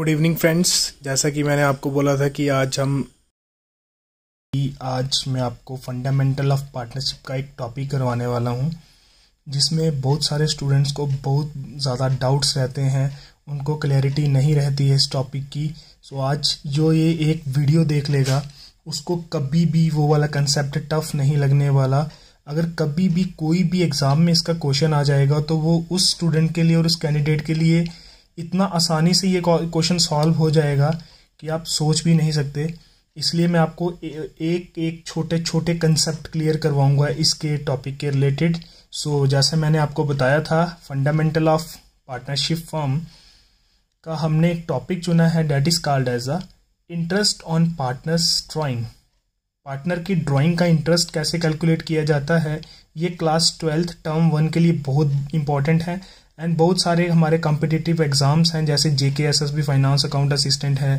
Good evening friends जैसा कि मैंने आपको बोला था कि आज हम आज मैं आपको फंडामेंटल ऑफ पार्टनरशिप का एक टॉपिक करवाने वाला हूँ जिसमें बहुत सारे स्टूडेंट्स को बहुत ज़्यादा डाउट्स रहते हैं उनको क्लैरिटी नहीं रहती है इस टॉपिक की सो आज जो ये एक वीडियो देख लेगा उसको कभी भी वो वाला कंसेप्ट टफ नहीं लगने वाला अगर कभी भी कोई भी एग्ज़ाम में इसका क्वेश्चन आ जाएगा तो वो उस स्टूडेंट के लिए और उस कैंडिडेट के लिए इतना आसानी से ये क्वेश्चन सॉल्व हो जाएगा कि आप सोच भी नहीं सकते इसलिए मैं आपको एक एक छोटे छोटे कंसेप्ट क्लियर करवाऊंगा इसके टॉपिक के रिलेटेड सो so, जैसे मैंने आपको बताया था फंडामेंटल ऑफ पार्टनरशिप फर्म का हमने एक टॉपिक चुना है that is called as a interest on partners drawing partner की ड्राइंग का इंटरेस्ट कैसे कैलकुलेट किया जाता है ये क्लास ट्वेल्थ टर्म वन के लिए बहुत इंपॉर्टेंट है एंड बहुत सारे हमारे कॉम्पिटिटिव एग्ज़ाम्स हैं जैसे J K S S B finance account assistant है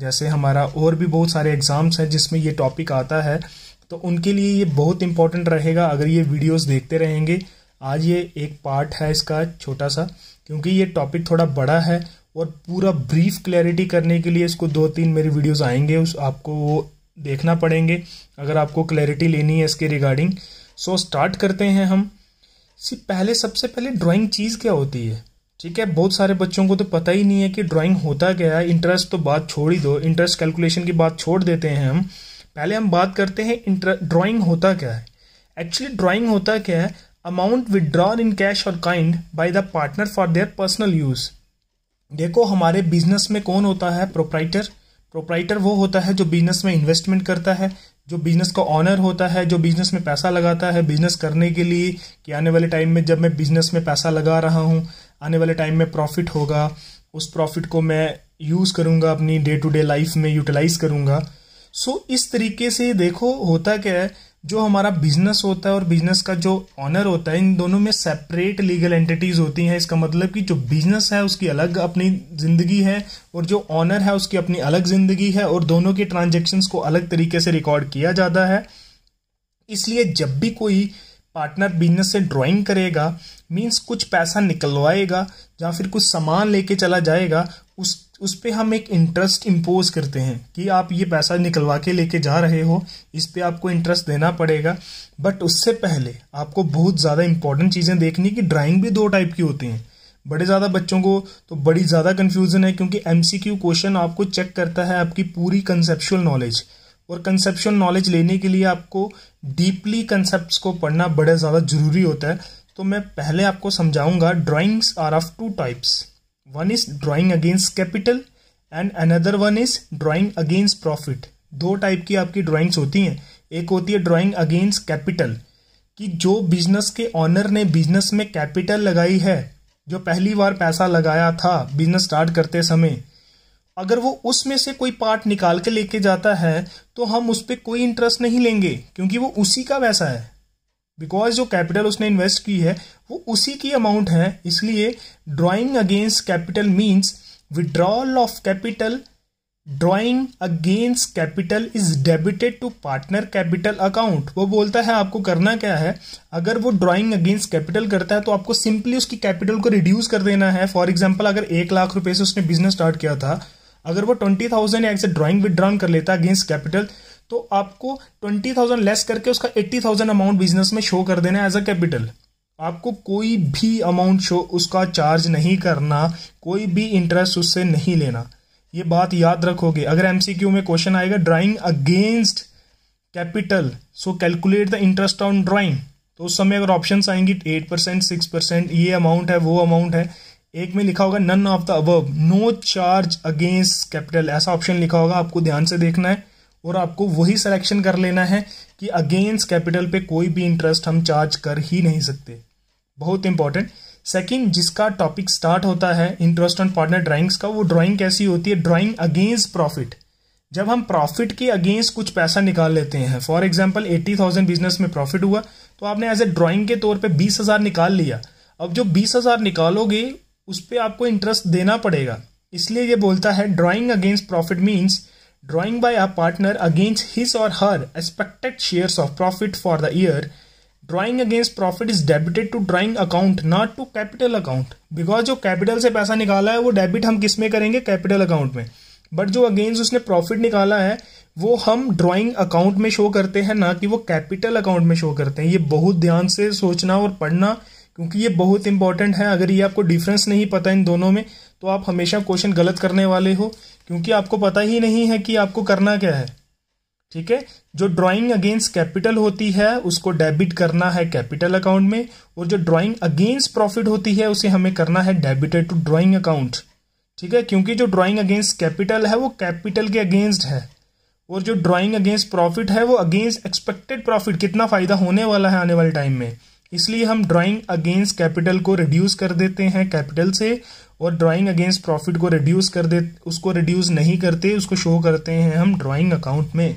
जैसे हमारा और भी बहुत सारे एग्ज़ाम्स हैं जिसमें ये टॉपिक आता है तो उनके लिए ये बहुत इंपॉर्टेंट रहेगा अगर ये वीडियोस देखते रहेंगे आज ये एक पार्ट है इसका छोटा सा क्योंकि ये टॉपिक थोड़ा बड़ा है और पूरा ब्रीफ क्लैरिटी करने के लिए इसको दो तीन मेरी वीडियोज़ आएंगे उस आपको वो देखना पड़ेंगे अगर आपको क्लैरिटी लेनी है इसके रिगार्डिंग सो स्टार्ट करते हैं हम सी पहले सबसे पहले ड्राइंग चीज़ क्या होती है ठीक है बहुत सारे बच्चों को तो पता ही नहीं है कि ड्राइंग होता क्या है इंटरेस्ट तो बात छोड़ ही दो इंटरेस्ट कैलकुलेशन की बात छोड़ देते हैं हम पहले हम बात करते हैं ड्राइंग होता क्या है एक्चुअली ड्राइंग होता क्या है अमाउंट विदड्रॉन इन कैश और kind by the partner for their personal use देखो हमारे बिजनेस में कौन होता है प्रोपराइटर प्रोपराइटर वो होता है जो बिजनेस में इन्वेस्टमेंट करता है जो बिजनेस का ऑनर होता है जो बिजनेस में पैसा लगाता है बिजनेस करने के लिए कि आने वाले टाइम में जब मैं बिजनेस में पैसा लगा रहा हूँ आने वाले टाइम में प्रॉफिट होगा उस प्रॉफिट को मैं यूज़ करूँगा अपनी डे टू डे लाइफ में यूटिलाइज करूँगा सो इस तरीके से देखो होता क्या है जो हमारा बिजनेस होता है और बिजनेस का जो ऑनर होता है इन दोनों में सेपरेट लीगल एंटिटीज होती हैं इसका मतलब कि जो बिजनेस है उसकी अलग अपनी जिंदगी है और जो ऑनर है उसकी अपनी अलग जिंदगी है और दोनों के ट्रांजेक्शन्स को अलग तरीके से रिकॉर्ड किया जाता है इसलिए जब भी कोई पार्टनर बिजनेस से ड्राइंग करेगा मीन्स कुछ पैसा निकलवाएगा या फिर कुछ सामान लेके चला जाएगा उस उस पर हम एक इंटरेस्ट इम्पोज करते हैं कि आप ये पैसा निकलवा के लेके जा रहे हो इस पर आपको इंटरेस्ट देना पड़ेगा बट उससे पहले आपको बहुत ज़्यादा इंपॉर्टेंट चीज़ें देखनी कि ड्राइंग भी दो टाइप की होती हैं बड़े ज़्यादा बच्चों को तो बड़ी ज़्यादा कन्फ्यूज़न है क्योंकि एम क्वेश्चन आपको चेक करता है आपकी पूरी कंसेप्शुअल नॉलेज और कंसेप्शुअल नॉलेज लेने के लिए आपको डीपली कंसेप्ट को पढ़ना बड़ा ज़्यादा ज़रूरी होता है तो मैं पहले आपको समझाऊंगा drawings are of two types one is drawing against capital and another one is drawing against profit दो टाइप की आपकी ड्राइंग्स होती हैं एक होती है ड्राइंग अगेंस्ट कैपिटल कि जो बिजनेस के ऑनर ने बिजनेस में कैपिटल लगाई है जो पहली बार पैसा लगाया था बिजनेस स्टार्ट करते समय अगर वो उसमें से कोई पार्ट निकाल के लेके जाता है तो हम उस पर कोई इंटरेस्ट नहीं लेंगे क्योंकि वो उसी का पैसा है बिकॉज जो कैपिटल उसने इन्वेस्ट की है वो उसी की अमाउंट है इसलिए drawing against capital means withdrawal of capital drawing against capital is debited to partner capital account वो बोलता है आपको करना क्या है अगर वो ड्रॉइंग अगेंस्ट कैपिटल करता है तो आपको सिंपली उसकी कैपिटल को रिड्यूस कर देना है फॉर एग्जाम्पल अगर एक लाख रुपए से उसने बिजनेस स्टार्ट किया था अगर वो ट्वेंटी थाउजेंड या ड्रॉइंग विद ड्रॉन कर लेता अगेंस्ट कैपिटल तो आपको ट्वेंटी थाउजेंड लेस करके उसका एट्टी थाउजेंड अमाउंट बिजनेस में शो कर देना एज अ कैपिटल आपको कोई भी अमाउंट शो उसका चार्ज नहीं करना कोई भी इंटरेस्ट उससे नहीं लेना ये बात याद रखोगे अगर क्यू में क्वेश्चन आएगा drawing against capital so calculate the interest on drawing तो उस समय अगर ऑप्शन आएंगी एट परसेंट सिक्स परसेंट ये अमाउंट है वो अमाउंट है एक में लिखा होगा none of the above no charge against capital ऐसा ऑप्शन लिखा होगा आपको ध्यान से देखना है और आपको वही सिलेक्शन कर लेना है कि अगेंस्ट कैपिटल पे कोई भी इंटरेस्ट हम चार्ज कर ही नहीं सकते बहुत इंपॉर्टेंट सेकंड जिसका टॉपिक स्टार्ट होता है इंटरेस्ट ऑन पार्टनर ड्राइंग्स का वो ड्राइंग कैसी होती है ड्राइंग अगेंस्ट प्रॉफिट जब हम प्रॉफिट के अगेंस्ट कुछ पैसा निकाल लेते हैं for example eighty thousand business में प्रॉफिट हुआ तो आपने एज ए ड्रॉइंग के तौर पर बीस हज़ार निकाल लिया अब जो बीस हज़ार निकालोगे उस पर आपको इंटरेस्ट देना पड़ेगा इसलिए ये बोलता है drawing against profit means drawing by a partner against his or her expected shares of profit for the year. drawing against profit is debited to drawing account not to capital account because जो capital से पैसा निकाला है वो debit हम kisme karenge करेंगे capital account में but जो अगेंस्ट उसने प्रॉफिट निकाला है वो हम ड्राइंग अकाउंट में शो करते हैं ना कि वो कैपिटल अकाउंट में शो करते हैं ये बहुत ध्यान से सोचना और पढ़ना क्योंकि ये बहुत इंपॉर्टेंट है अगर ये आपको डिफरेंस नहीं पता इन दोनों में तो आप हमेशा क्वेश्चन गलत करने वाले हो क्योंकि आपको पता ही नहीं है कि आपको करना क्या है ठीक है जो ड्राइंग अगेंस्ट कैपिटल होती है उसको डेबिट करना है कैपिटल अकाउंट में और जो ड्राइंग अगेंस्ट प्रॉफिट होती है उसे हमें करना है डेबिटेड टू ड्राइंग अकाउंट ठीक है क्योंकि जो ड्राइंग अगेंस्ट कैपिटल है वो कैपिटल के अगेंस्ट है और जो ड्राइंग अगेंस्ट प्रॉफिट है वो अगेंस्ट एक्सपेक्टेड प्रॉफिट कितना फायदा होने वाला है आने वाले टाइम में इसलिए हम ड्राइंग अगेंस्ट कैपिटल को रिड्यूस कर देते हैं कैपिटल से और ड्राइंग अगेंस्ट प्रॉफिट को रिड्यूस कर दे उसको रिड्यूस नहीं करते उसको शो करते हैं हम ड्राइंग अकाउंट में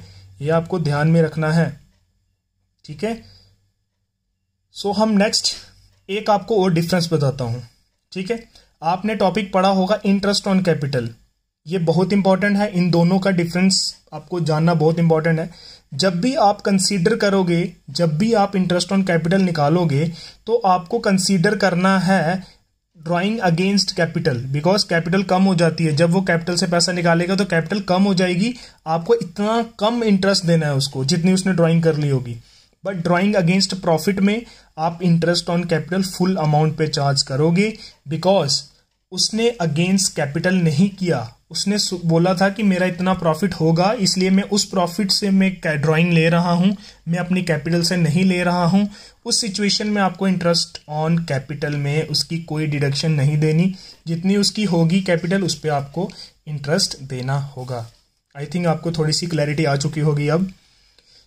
ये आपको ध्यान में रखना है ठीक है सो हम नेक्स्ट एक आपको और डिफरेंस बताता हूं ठीक है आपने टॉपिक पढ़ा होगा इंटरेस्ट ऑन कैपिटल ये बहुत इंपॉर्टेंट है इन दोनों का डिफरेंस आपको जानना बहुत इंपॉर्टेंट है जब भी आप कंसीडर करोगे जब भी आप इंटरेस्ट ऑन कैपिटल निकालोगे तो आपको कंसीडर करना है drawing against capital because capital कम हो जाती है जब वो कैपिटल से पैसा निकालेगा तो कैपिटल कम हो जाएगी आपको इतना कम इंटरेस्ट देना है उसको जितनी उसने ड्राइंग कर ली होगी बट ड्राइंग अगेंस्ट प्रॉफिट में आप interest on capital full amount पे चार्ज करोगे बिकॉज उसने अगेंस्ट कैपिटल नहीं किया उसने बोला था कि मेरा इतना प्रॉफिट होगा इसलिए मैं उस प्रॉफिट से मैं ड्राइंग ले रहा हूँ मैं अपनी कैपिटल से नहीं ले रहा हूँ उस सिचुएशन में आपको इंटरेस्ट ऑन कैपिटल में उसकी कोई डिडक्शन नहीं देनी जितनी उसकी होगी कैपिटल उस पर आपको इंटरेस्ट देना होगा आई थिंक आपको थोड़ी सी क्लैरिटी आ चुकी होगी अब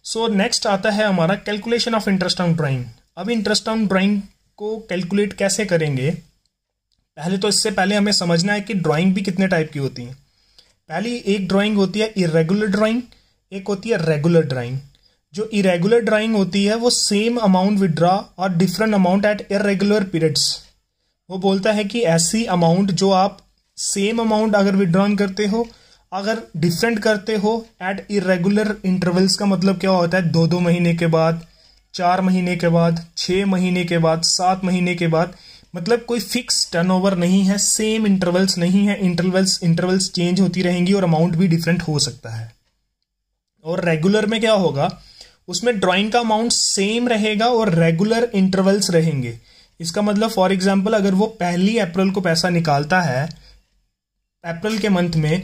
सो so, नेक्स्ट आता है हमारा calculation of interest on drawing अब इंटरेस्ट ऑन ड्राइंग को कैलकुलेट कैसे करेंगे पहले तो इससे पहले हमें समझना है कि ड्राइंग भी कितने टाइप की होती हैं पहली एक ड्राइंग होती है इरेगुलर ड्राइंग एक होती है रेगुलर ड्राइंग जो इरेगुलर ड्राइंग होती है वो सेम अमाउंट विड्रा और different amount at irregular periods वो बोलता है कि ऐसी अमाउंट जो आप सेम अमाउंट अगर विड्रॉन करते हो अगर डिफरेंट करते हो एट इरेगुलर इंटरवल्स का मतलब क्या होता है दो दो महीने के बाद चार महीने के बाद छः महीने के बाद सात महीने के बाद मतलब कोई फिक्स टर्नओवर नहीं है सेम इंटरवल्स नहीं है इंटरवल्स इंटरवल्स चेंज होती रहेंगी और अमाउंट भी डिफरेंट हो सकता है और रेगुलर में क्या होगा उसमें ड्राइंग का अमाउंट सेम रहेगा और रेगुलर इंटरवल्स रहेंगे इसका मतलब फॉर एग्जाम्पल अगर वो पहली अप्रैल को पैसा निकालता है अप्रैल के मंथ में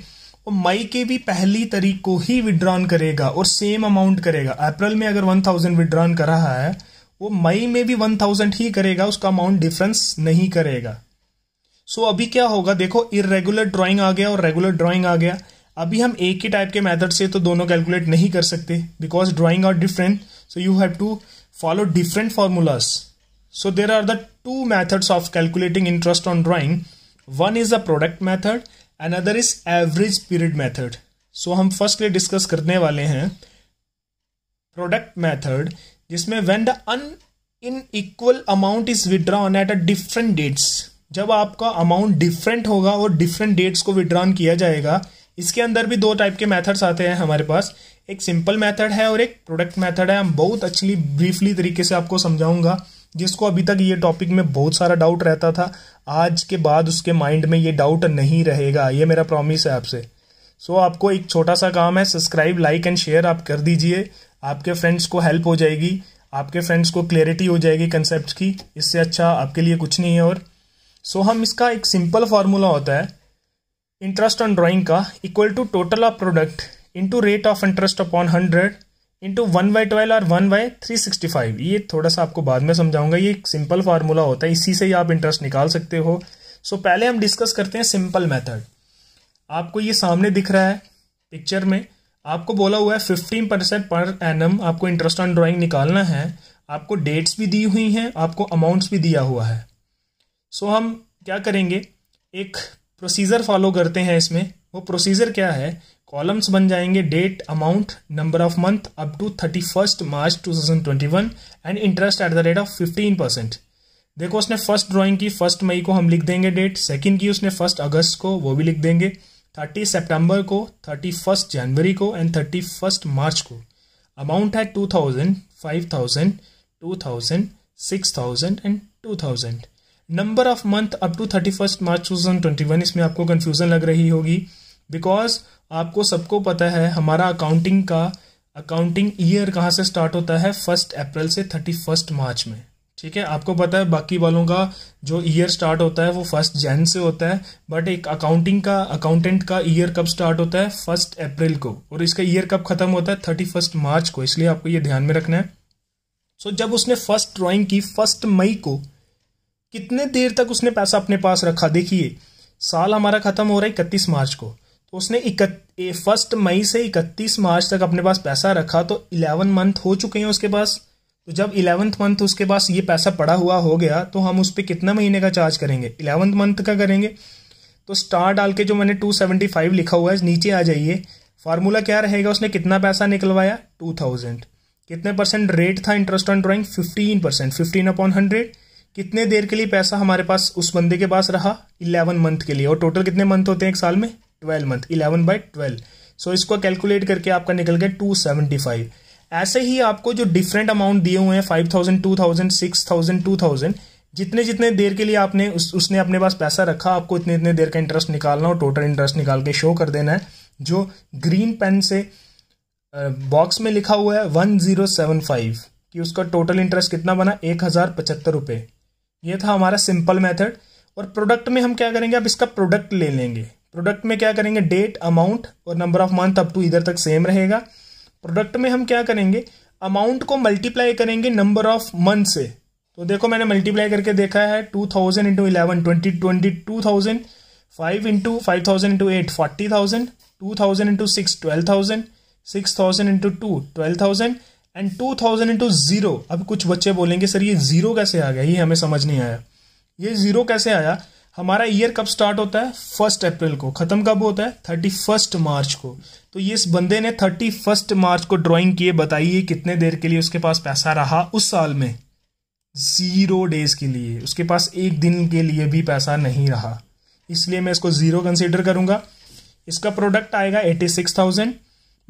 वो मई के भी पहली तारीख को ही विड्रॉन करेगा और सेम अमाउंट करेगा अप्रैल में अगर वन थाउजेंड विड्रॉन कर रहा है वो मई में भी वन थाउजेंड ही करेगा उसका अमाउंट डिफरेंस नहीं करेगा सो so, अभी क्या होगा देखो इरेगुलर ड्राइंग आ गया और रेगुलर ड्राइंग आ गया अभी हम एक ही टाइप के मेथड से तो दोनों कैलकुलेट नहीं कर सकते because drawing are different so you have to follow different formulas so there are the two methods of calculating interest on drawing one is the product method other is average period method so हम first discuss करने वाले हैं product method जिसमें when the an unequal amount is withdrawn at a different dates जब आपका amount different होगा और different dates को विड्रॉन किया जाएगा इसके अंदर भी दो टाइप के मेथड्स आते हैं हमारे पास एक सिंपल मेथड है और एक प्रोडक्ट मेथड है हम बहुत अच्छी ब्रीफली तरीके से आपको समझाऊंगा जिसको अभी तक ये टॉपिक में बहुत सारा डाउट रहता था आज के बाद उसके माइंड में ये डाउट नहीं रहेगा ये मेरा प्रॉमिस है आपसे सो so, आपको एक छोटा सा काम है सब्सक्राइब लाइक एंड शेयर आप कर दीजिए आपके फ्रेंड्स को हेल्प हो जाएगी आपके फ्रेंड्स को क्लैरिटी हो जाएगी कंसेप्ट की इससे अच्छा आपके लिए कुछ नहीं है और सो so, हम इसका एक सिंपल फार्मूला होता है इंटरेस्ट ऑन ड्राइंग का equal to total of product into rate of interest upon hundred into one by twelve और one by three sixty five ये थोड़ा सा आपको बाद में समझाऊंगा ये एक सिंपल फार्मूला होता है इसी से ही आप इंटरेस्ट निकाल सकते हो सो so, पहले हम डिस्कस करते हैं सिंपल मेथड आपको ये सामने दिख रहा है पिक्चर में आपको बोला हुआ है फिफ्टीन परसेंट पर एन आपको इंटरेस्ट ऑन ड्राइंग निकालना है आपको डेट्स भी दी हुई हैं आपको अमाउंट्स भी दिया हुआ है सो हम क्या करेंगे एक प्रोसीजर फॉलो करते हैं इसमें वो प्रोसीजर क्या है कॉलम्स बन जाएंगे date amount number of month up to thirty first March two thousand twenty one and interest at the rate of fifteen percent देखो उसने फर्स्ट ड्राइंग की फर्स्ट मई को हम लिख देंगे डेट सेकंड की उसने फर्स्ट अगस्त को वो भी लिख देंगे थर्टी सेप्टेम्बर को थर्टी फर्स्ट जनवरी को एंड थर्टी फर्स्ट मार्च को अमाउंट है two thousand five thousand two thousand six thousand and two thousand number of month up to thirty first March two thousand twenty one इसमें आपको confusion लग रही होगी because आपको सबको पता है हमारा अकाउंटिंग का अकाउंटिंग ईयर कहाँ से स्टार्ट होता है फर्स्ट अप्रैल से थर्टी फर्स्ट मार्च में ठीक है आपको पता है बाकी वालों का जो ईयर स्टार्ट होता है वो फर्स्ट जैन से होता है बट एक अकाउंटिंग का अकाउंटेंट का ईयर कब स्टार्ट होता है फर्स्ट अप्रैल को और इसका ईयर कब खत्म होता है थर्टी फर्स्ट मार्च को इसलिए आपको ये ध्यान में रखना है सो so, जब उसने फर्स्ट ड्राइंग की फर्स्ट मई को कितने देर तक उसने पैसा अपने पास रखा देखिए साल हमारा खत्म हो रहा है इकतीस मार्च को तो उसने फर्स्ट मई से इकतीस मार्च तक अपने पास पैसा रखा तो इलेवन मंथ हो चुके हैं उसके पास तो जब इलेवंथ मंथ तो उसके पास ये पैसा पड़ा हुआ हो गया तो हम उस पर कितना महीने का चार्ज करेंगे इलेवंथ मंथ का करेंगे तो स्टार डाल के जो मैंने टू सेवेंटी फाइव लिखा हुआ है नीचे आ जाइए फार्मूला क्या रहेगा उसने कितना पैसा निकलवाया टू थाउजेंड कितने परसेंट रेट था interest on drawing fifteen percent fifteen upon hundred कितने देर के लिए पैसा हमारे पास उस बंदे के पास रहा इलेवन मंथ के लिए और टोटल कितने मंथ होते हैं एक साल में twelve month eleven by twelve so इसको कैलकुलेट करके आपका निकल गया टू सेवेंटी फाइव ऐसे ही आपको जो डिफरेंट अमाउंट दिए हुए हैं five thousand two thousand six thousand two thousand जितने जितने देर के लिए आपने उस उसने अपने पास पैसा रखा आपको इतने इतने देर का इंटरेस्ट निकालना और टोटल इंटरेस्ट निकाल के शो कर देना है जो ग्रीन पेन से बॉक्स में लिखा हुआ है वन जीरो सेवन फाइव कि उसका टोटल इंटरेस्ट कितना बना एक हज़ार पचहत्तर रुपये यह था हमारा सिंपल मेथड और प्रोडक्ट में हम क्या करेंगे आप इसका प्रोडक्ट ले लेंगे प्रोडक्ट में क्या करेंगे डेट अमाउंट और number of month up to इधर तक सेम रहेगा प्रोडक्ट में हम क्या करेंगे अमाउंट को मल्टीप्लाई करेंगे नंबर ऑफ मंथ से तो देखो मैंने मल्टीप्लाई करके देखा है two thousand into eleven twenty twenty two thousand five into five thousand into eight forty thousand two thousand into six twelve thousand six thousand into two twelve thousand and two thousand into zero अब कुछ बच्चे बोलेंगे sir ये zero कैसे आ गया ये हमें समझ नहीं आया ये जीरो कैसे आया हमारा ईयर कब स्टार्ट होता है फर्स्ट अप्रैल को ख़त्म कब होता है थर्टी फर्स्ट मार्च को तो ये इस बंदे ने थर्टी फर्स्ट मार्च को ड्राइंग किए बताइए कितने देर के लिए उसके पास पैसा रहा उस साल में ज़ीरो डेज के लिए उसके पास एक दिन के लिए भी पैसा नहीं रहा इसलिए मैं इसको ज़ीरो कंसिडर करूंगा इसका प्रोडक्ट आएगा एटी सिक्स थाउजेंड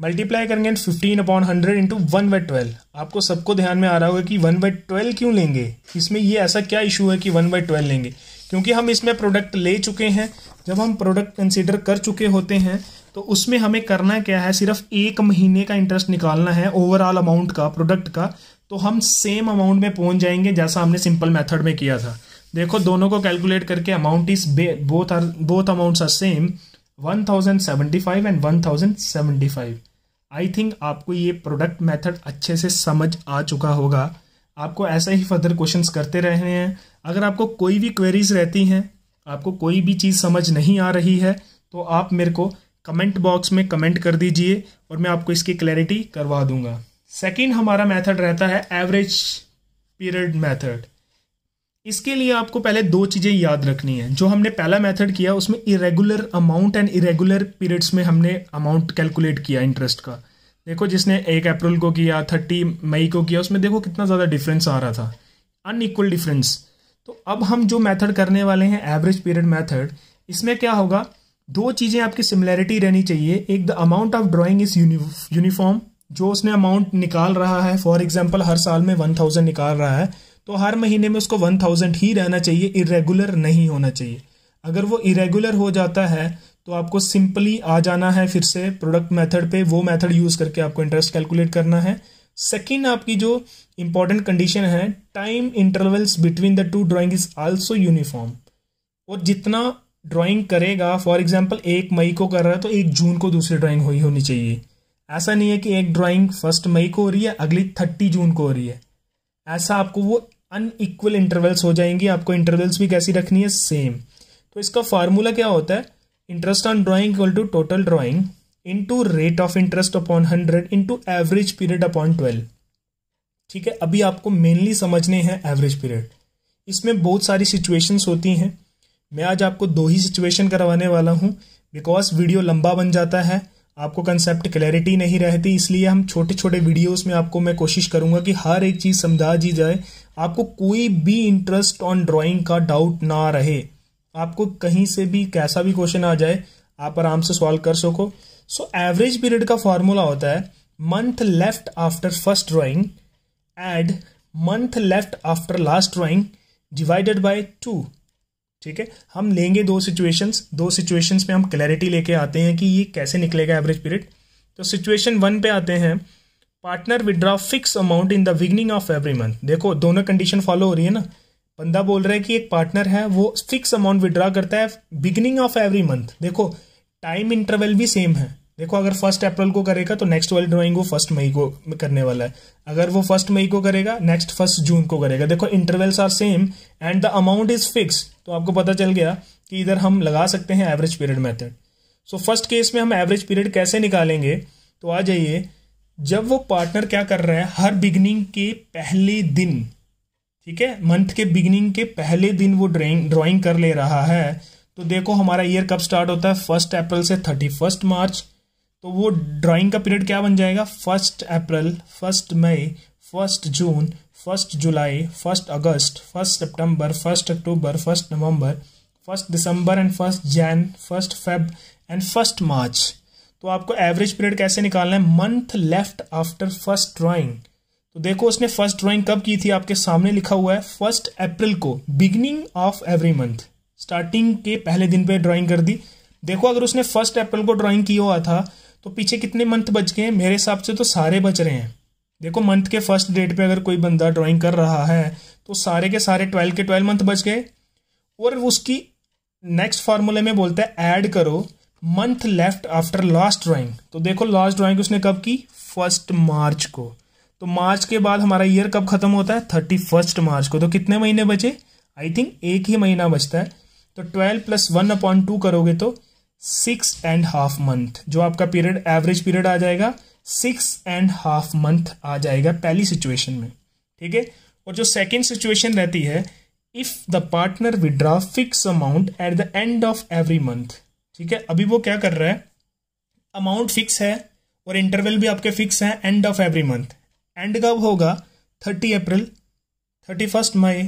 मल्टीप्लाई करेंगे fifteen upon hundred into one by twelve आपको सबको ध्यान में आ रहा होगा कि वन बाई ट्वेल्व क्यों लेंगे इसमें ये ऐसा क्या इशू है कि वन बाई ट्वेल्व लेंगे क्योंकि हम इसमें प्रोडक्ट ले चुके हैं जब हम प्रोडक्ट कंसिडर कर चुके होते हैं तो उसमें हमें करना क्या है सिर्फ एक महीने का इंटरेस्ट निकालना है ओवरऑल अमाउंट का प्रोडक्ट का तो हम सेम अमाउंट में पहुंच जाएंगे जैसा हमने सिंपल मेथड में किया था देखो दोनों को कैलकुलेट करके amount is both are both amounts are same one thousand seventy five and one thousand seventy five I think आपको ये प्रोडक्ट मेथड अच्छे से समझ आ चुका होगा आपको ऐसे ही फर्दर क्वेश्चंस करते रहने हैं अगर आपको कोई भी क्वेरीज रहती हैं आपको कोई भी चीज़ समझ नहीं आ रही है तो आप मेरे को कमेंट बॉक्स में कमेंट कर दीजिए और मैं आपको इसकी क्लैरिटी करवा दूंगा सेकेंड हमारा मेथड रहता है एवरेज पीरियड मेथड इसके लिए आपको पहले दो चीज़ें याद रखनी है जो हमने पहला मेथड किया उसमें irregular amount and irregular periods में हमने अमाउंट कैलकुलेट किया इंटरेस्ट का देखो जिसने एक अप्रैल को किया थर्टी मई को किया उसमें देखो कितना ज़्यादा डिफरेंस आ रहा था अनइक्वल डिफरेंस तो अब हम जो मेथड करने वाले हैं एवरेज पीरियड मेथड इसमें क्या होगा दो चीज़ें आपकी सिमिलैरिटी रहनी चाहिए एक the amount of drawing is uniform जो उसने अमाउंट निकाल रहा है फॉर एग्जाम्पल हर साल में वन थाउजेंड निकाल रहा है तो हर महीने में उसको वन थाउजेंड ही रहना चाहिए इरेगुलर नहीं होना चाहिए अगर वो इरेगुलर हो जाता है तो आपको सिंपली आ जाना है फिर से प्रोडक्ट मेथड पे वो मेथड यूज़ करके आपको इंटरेस्ट कैलकुलेट करना है सेकेंड आपकी जो इंपॉर्टेंट कंडीशन है time intervals between the two drawing is also uniform और जितना ड्राइंग करेगा फॉर एग्जाम्पल एक मई को कर रहा है तो एक जून को दूसरी ड्राइंग हुई होनी चाहिए ऐसा नहीं है कि एक ड्राइंग फर्स्ट मई को हो रही है अगली थर्टी जून को हो रही है ऐसा आपको वो अनइक्वल इंटरवल्स हो जाएंगी आपको इंटरवल्स भी कैसी रखनी है सेम तो इसका फार्मूला क्या होता है interest on drawing equal to total drawing into rate of interest upon hundred into average period upon twelve ठीक है अभी आपको मेनली समझने हैं एवरेज पीरियड इसमें बहुत सारी सिचुएशंस होती हैं मैं आज आपको दो ही सिचुएशन करवाने वाला हूं बिकॉज वीडियो लंबा बन जाता है आपको कंसेप्ट क्लैरिटी नहीं रहती इसलिए हम छोटे छोटे वीडियोस में आपको मैं कोशिश करूंगा कि हर एक चीज़ समझा दी जाए आपको कोई भी इंटरेस्ट ऑन ड्राइंग का डाउट ना रहे आपको कहीं से भी कैसा भी क्वेश्चन आ जाए आप आराम से सॉल्व कर सको सो एवरेज पीरियड का फॉर्मूला होता है month left after first drawing add month left after last drawing divided by two ठीक है हम लेंगे दो सिचुएशंस दो सिचुएशंस में हम क्लैरिटी लेके आते हैं कि ये कैसे निकलेगा एवरेज पीरियड तो सिचुएशन वन पे आते हैं partner withdraw fix amount in the beginning of every month देखो दोनों कंडीशन फॉलो हो रही है ना बंदा बोल रहा है कि एक पार्टनर है वो फिक्स अमाउंट विदड्रॉ करता है बिगनिंग ऑफ एवरी मंथ देखो टाइम इंटरवल भी सेम है देखो अगर फर्स्ट अप्रैल को करेगा तो नेक्स्ट वाली ड्राइंग वो फर्स्ट मई को करने वाला है अगर वो फर्स्ट मई को करेगा नेक्स्ट फर्स्ट जून को करेगा देखो intervals are same and the amount is fix तो आपको पता चल गया कि इधर हम लगा सकते हैं average period method so first case में हम एवरेज पीरियड कैसे निकालेंगे तो आ जाइए जब वो पार्टनर क्या कर रहा है हर बिगनिंग के पहले दिन ठीक है मंथ के बिगनिंग के पहले दिन वो ड्राइंग ड्राइंग कर ले रहा है तो देखो हमारा ईयर कब स्टार्ट होता है फर्स्ट अप्रैल से थर्टी फर्स्ट मार्च तो वो ड्राइंग का पीरियड क्या बन जाएगा first April first May first June first July first August first September first October first November first December and first Jan first Feb and first March तो आपको average period कैसे निकालना है month left after first drawing तो देखो उसने first drawing कब की थी आपके सामने लिखा हुआ है फर्स्ट अप्रैल को beginning of every month starting के पहले दिन पे ड्राइंग कर दी देखो अगर उसने फर्स्ट अप्रैल को ड्राइंग किया हुआ था तो पीछे कितने मंथ बच गए हैं मेरे हिसाब से तो सारे बच रहे हैं देखो मंथ के फर्स्ट डेट पे अगर कोई बंदा ड्राइंग कर रहा है तो सारे के सारे ट्वेल्व के ट्वेल्व मंथ बच गए और उसकी नेक्स्ट फार्मूले में बोलता है ऐड करो month left after last drawing तो देखो लास्ट ड्राइंग उसने कब की फर्स्ट मार्च को तो मार्च के बाद हमारा ईयर कब खत्म होता है थर्टी फर्स्ट मार्च को तो कितने महीने बचे आई थिंक एक ही महीना बचता है तो twelve plus one upon two करोगे तो सिक्स एंड हाफ मंथ जो आपका पीरियड एवरेज पीरियड आ जाएगा सिक्स एंड हाफ मंथ आ जाएगा पहली सिचुएशन में ठीक है और जो सेकेंड सिचुएशन रहती है if the partner withdraw fix amount at the end of every month ठीक है अभी वो क्या कर रहा है अमाउंट फिक्स है और इंटरवल भी आपके फिक्स हैं end of every month end कब होगा thirty April thirty first May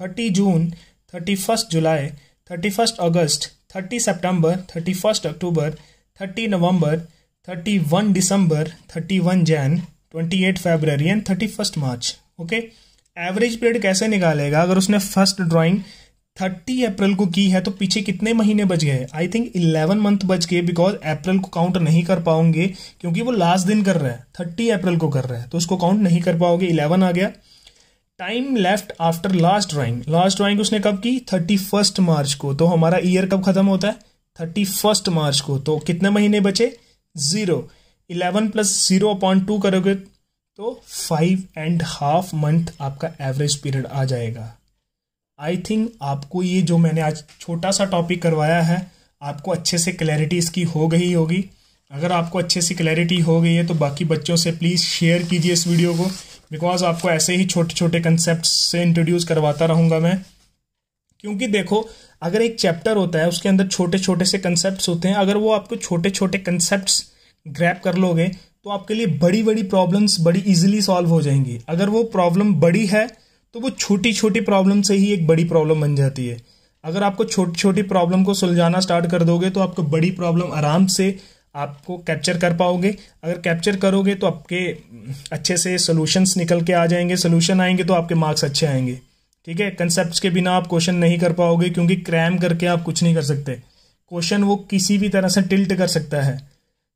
thirty June thirty first July thirty first August thirty September thirty first October thirty November one December one Jan twenty eight February and thirty first March okay average period कैसे निकालेगा अगर उसने first drawing thirty April को की है तो पीछे कितने महीने बच गए आई थिंक इलेवन मंथ बच गए बिकॉज अप्रैल को काउंट नहीं कर पाओगे क्योंकि वो लास्ट दिन कर रहा है थर्टी अप्रैल को कर रहा है तो उसको काउंट नहीं कर पाओगे इलेवन आ गया time left after last drawing last drawing उसने कब की थर्टी फर्स्ट मार्च को तो हमारा ईयर कब खत्म होता है थर्टी फर्स्ट मार्च को तो कितने महीने बचे zero eleven plus zero upon two करोगे तो फाइव एंड हाफ मंथ आपका एवरेज पीरियड आ जाएगा आई थिंक आपको ये जो मैंने आज छोटा सा टॉपिक करवाया है आपको अच्छे से क्लैरिटी इसकी हो गई होगी अगर आपको अच्छे से क्लैरिटी हो गई है तो बाकी बच्चों से प्लीज़ शेयर कीजिए इस वीडियो को बिकॉज आपको ऐसे ही छोटे छोटे कंसेप्ट से इंट्रोड्यूस करवाता रहूंगा मैं क्योंकि देखो अगर एक चैप्टर होता है उसके अंदर छोटे छोटे से कंसेप्ट होते हैं अगर वो आपको छोटे छोटे कंसेप्ट ग्रैप कर लोगे तो आपके लिए बड़ी बड़ी प्रॉब्लम्स बड़ी इजिली सॉल्व हो जाएंगी अगर वो प्रॉब्लम बड़ी है तो वो छोटी छोटी प्रॉब्लम से ही एक बड़ी प्रॉब्लम बन जाती है अगर आपको छोटी छोटी प्रॉब्लम को सुलझाना स्टार्ट कर दोगे तो आपको बड़ी प्रॉब्लम आराम से आपको कैप्चर कर पाओगे अगर कैप्चर करोगे तो आपके अच्छे से सोल्यूशंस निकल के आ जाएंगे सोल्यूशन आएंगे तो आपके मार्क्स अच्छे आएंगे ठीक है कंसेप्ट के बिना आप क्वेश्चन नहीं कर पाओगे क्योंकि क्रैम करके आप कुछ नहीं कर सकते क्वेश्चन वो किसी भी तरह से टिल्ट कर सकता है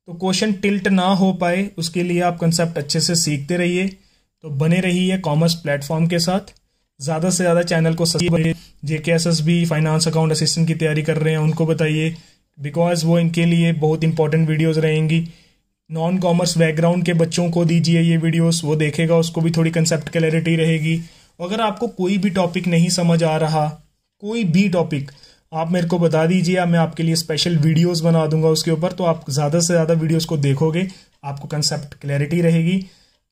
तो क्वेश्चन टिल्ट ना हो पाए उसके लिए आप कंसेप्ट अच्छे से सीखते रहिए तो बने रहिए कॉमर्स प्लेटफॉर्म के साथ ज़्यादा से ज़्यादा चैनल को subscribe J JK S S B finance account assistant की तैयारी कर रहे हैं उनको बताइए बिकॉज वो इनके लिए बहुत इंपॉर्टेंट वीडियोज रहेंगी नॉन कॉमर्स बैकग्राउंड के बच्चों को दीजिए ये वीडियोस वो देखेगा उसको भी थोड़ी कंसेप्ट क्लैरिटी रहेगी अगर आपको कोई भी टॉपिक नहीं समझ आ रहा कोई भी टॉपिक आप मेरे को बता दीजिए या मैं आपके लिए स्पेशल वीडियोस बना दूंगा उसके ऊपर तो आप ज़्यादा से ज़्यादा वीडियोस को देखोगे आपको कंसेप्ट क्लैरिटी रहेगी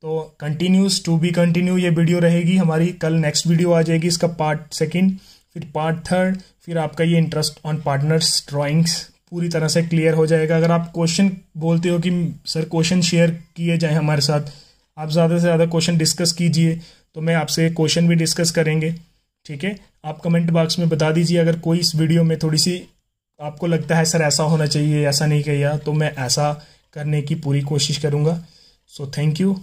तो कंटिन्यूस टू बी कंटिन्यू ये वीडियो रहेगी हमारी कल नेक्स्ट वीडियो आ जाएगी इसका पार्ट सेकेंड फिर पार्ट थर्ड फिर आपका ये इंटरेस्ट ऑन पार्टनर्स ड्राइंग्स पूरी तरह से क्लियर हो जाएगा अगर आप क्वेश्चन बोलते हो कि सर क्वेश्चन शेयर किए जाएँ हमारे साथ आप ज़्यादा से ज़्यादा क्वेश्चन डिस्कस कीजिए तो मैं आपसे क्वेश्चन भी डिस्कस करेंगे ठीक है आप कमेंट बॉक्स में बता दीजिए अगर कोई इस वीडियो में थोड़ी सी आपको लगता है सर ऐसा होना चाहिए ऐसा नहीं किया तो मैं ऐसा करने की पूरी कोशिश करूँगा सो थैंक यू